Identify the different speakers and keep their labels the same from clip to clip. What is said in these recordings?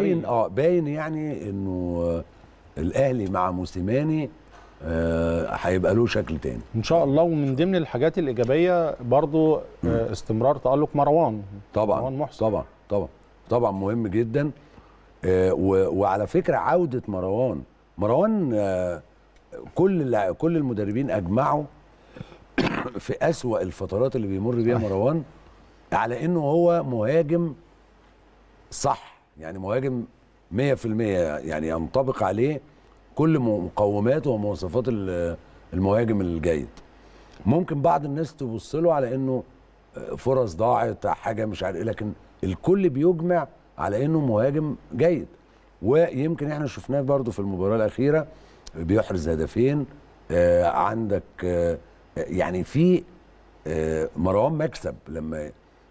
Speaker 1: باين طيب. اه باين يعني انه الاهلي مع موسيماني آه، هيبقى آه له شكل تاني ان شاء الله ومن ضمن الحاجات الايجابيه برضو آه استمرار تالق مروان طبعا مروان محسن طبعا طبعا طبعا مهم جدا آه وعلى فكره عوده مروان مروان آه كل كل المدربين اجمعوا في اسوا الفترات اللي بيمر بيها مروان على انه هو مهاجم صح يعني مهاجم 100% يعني ينطبق عليه كل مقومات ومواصفات المهاجم الجيد ممكن بعض الناس تبص له على انه آه، فرص ضاعت حاجه مش عارف إيه، لكن الكل بيجمع على انه مهاجم جيد ويمكن احنا شفناه برضو في المباراه الاخيره بيحرز هدفين آه، عندك آه، يعني في مروان مكسب لما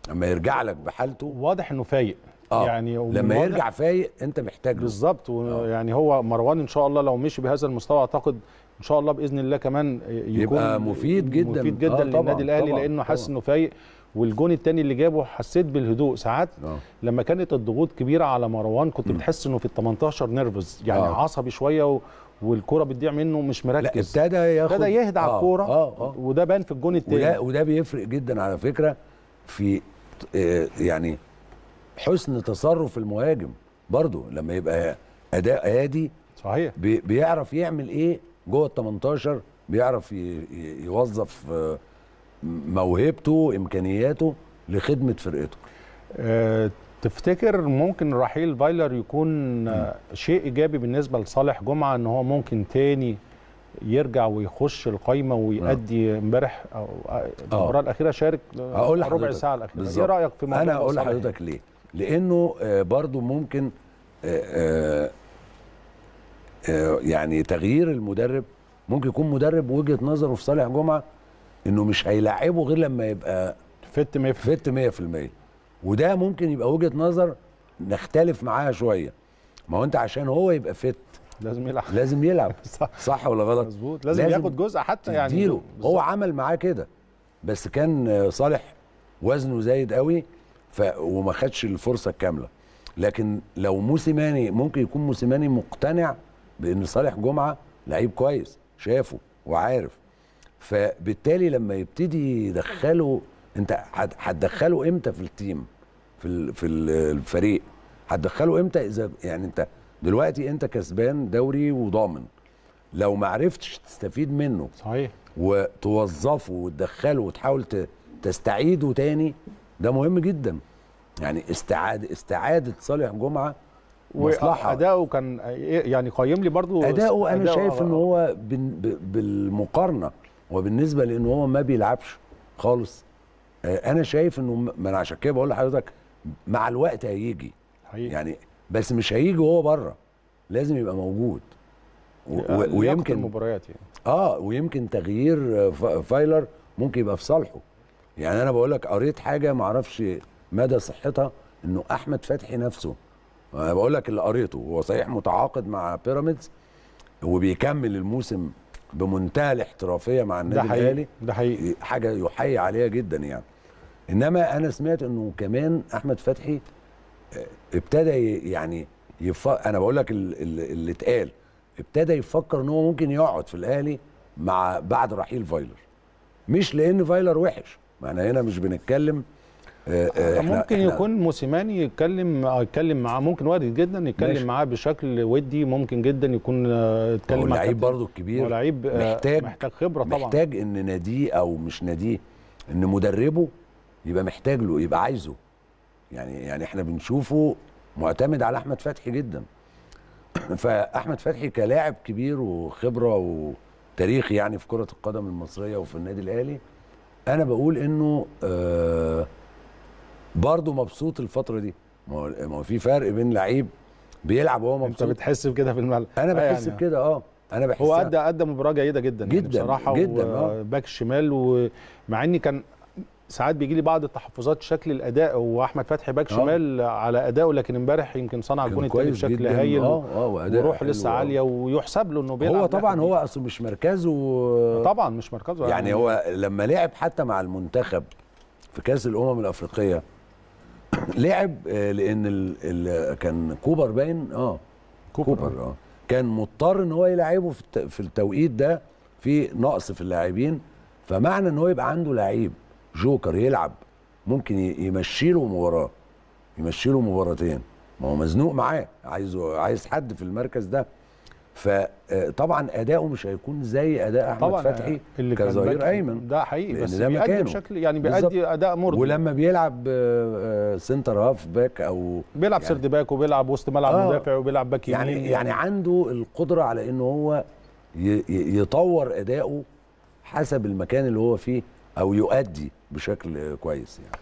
Speaker 1: لما يرجع لك بحالته واضح انه فايق آه. يعني لما يرجع فايق
Speaker 2: انت محتاجه بالظبط آه. يعني هو مروان ان شاء الله لو مشي بهذا المستوى اعتقد ان شاء الله باذن الله كمان يكون يبقى مفيد جدا مفيد جدا آه للنادي الاهلي لانه حاسس انه فايق والجون الثاني اللي جابه حسيت بالهدوء ساعات أوه. لما كانت الضغوط كبيره على مروان كنت م. بتحس انه في ال 18 نيرفز يعني أوه. عصبي شويه و... والكره بتضيع منه مش مركز لا ابتدى ياخد ابتدى يهدى على آه. الكوره آه
Speaker 1: آه. وده بان في الجون الثاني وده, وده بيفرق جدا على فكره في آه، يعني حسن تصرف المهاجم برضه لما يبقى اداء هادي صحيح بيعرف يعمل ايه جوه ال 18 بيعرف يوظف آه، موهبته امكانياته لخدمه فرقته أه تفتكر ممكن رحيل فايلر
Speaker 2: يكون آه، م. شيء ايجابي بالنسبه لصالح جمعه ان هو ممكن تاني يرجع ويخش القايمه ويأدي نعم. امبارح او آه، المباراه الاخيره شارك ربع ساعه الاخيره ايه رايك في موضوع انا هقول لحضرتك
Speaker 1: ليه لانه آه، برضو ممكن آه، آه، يعني تغيير المدرب ممكن يكون مدرب وجهه نظره في صالح جمعه انه مش هيلاعبه غير لما يبقى فت 100% فت 100% وده ممكن يبقى وجهه نظر نختلف معاها شويه ما هو انت عشان هو يبقى فت لازم يلعب لازم يلعب صح, صح ولا غلط مظبوط لازم, لازم ياخد جزء حتى يعني تديله هو عمل معاه كده بس كان صالح وزنه زايد قوي وما خدش الفرصه الكامله لكن لو موسيماني ممكن يكون موسيماني مقتنع بان صالح جمعه لعيب كويس شافه وعارف فبالتالي لما يبتدي يدخله انت هتدخله امتى في التيم في في الفريق هتدخله امتى اذا يعني انت دلوقتي انت كسبان دوري وضامن لو ما عرفتش تستفيد منه صحيح وتوظفه وتدخله وتحاول تستعيده تاني ده مهم جدا يعني استعادة استعادة صالح جمعة مصلحة اداؤه كان يعني قيم لي برضه أداؤه أنا أداؤه شايف إن آه. هو بالمقارنة وبالنسبة لأن هو ما بيلعبش خالص آه، أنا شايف إنه ما أنا عشان كده بقول لحضرتك مع الوقت هيجي حقيقي. يعني بس مش هيجي وهو بره لازم يبقى موجود ويمكن المباريات يعني اه ويمكن تغيير آه، فايلر ممكن يبقى في صالحه يعني انا بقول لك قريت حاجه ما اعرفش مدى صحتها انه احمد فتحي نفسه انا بقول لك اللي قريته هو صحيح متعاقد مع بيراميدز وبيكمل الموسم بمنتهى الاحترافيه مع النادي ده حقيقي ده حقيقي حاجه يحيي عليها جدا يعني انما انا سمعت انه كمان احمد فتحي آه، ابتدى يعني يف... انا بقول لك اللي اتقال ابتدى يفكر ان هو ممكن يقعد في الاهلي مع بعد رحيل فايلر مش لان فايلر وحش ما احنا هنا مش بنتكلم آه، احنا ممكن احنا يكون موسيماني يتكلم يتكلم معاه ممكن وارد جدا
Speaker 2: يتكلم معاه بشكل ودي ممكن جدا يكون آه، يتكلم معاه لعيب برضه الكبير لعيب آه، محتاج محتاج خبره
Speaker 1: طبعا محتاج ان ناديه او مش ناديه ان مدربه يبقى محتاج له يبقى عايزه يعني يعني احنا بنشوفه معتمد على احمد فتحي جدا فاحمد فتحي كلاعب كبير وخبره وتاريخ يعني في كره القدم المصريه وفي النادي الاهلي انا بقول انه آه برضه مبسوط الفتره دي ما هو في فرق بين لعيب بيلعب وهو مبسوط انت بتحس بكده في الملعب انا آه، بحس يعني بكده
Speaker 2: اه انا بحس هو ادى ادى مباراه جيده جدا يعني جدا يعني بصراحه جدا آه. وباك باك شمال ومع اني كان ساعات بيجي لي بعض التحفظات شكل الاداء هو احمد فتحي باك آه. شمال على اداؤه لكن امبارح يمكن صنع الجون التاني بشكل هايل وروح لسه عاليه ويحسب له انه بيلعب
Speaker 1: هو طبعا هو اصلا مش
Speaker 2: مركزه طبعا مش مركزه يعني, يعني
Speaker 1: هو لما لعب حتى مع المنتخب في كاس الامم الافريقيه لعب آه، لان الـ الـ كان كوبر باين اه كوبر, كوبر اه كان مضطر ان هو يلعبه في التوقيت ده في نقص في اللاعبين فمعنى ان هو يبقى عنده لعيب جوكر يلعب ممكن يمشي له مباراه يمشي له مباراتين ما هو مزنوق معاه عايزه عايز حد في المركز ده فطبعا اداؤه مش هيكون زي اداء احمد طبعا فتحي اللي كظهير
Speaker 2: ايمن ده حقيقي بس ده بيأدي مكانه. بشكل يعني بيأدي اداء مرضي ولما
Speaker 1: بيلعب آه، آه، سنتر هاف باك او بيلعب يعني سيرد باك وبيلعب وسط ملعب آه مدافع وبيلعب باك يعني يمين يعني يعني عنده القدره على ان هو يطور اداؤه حسب المكان اللي هو فيه او يؤدي بشكل كويس يعني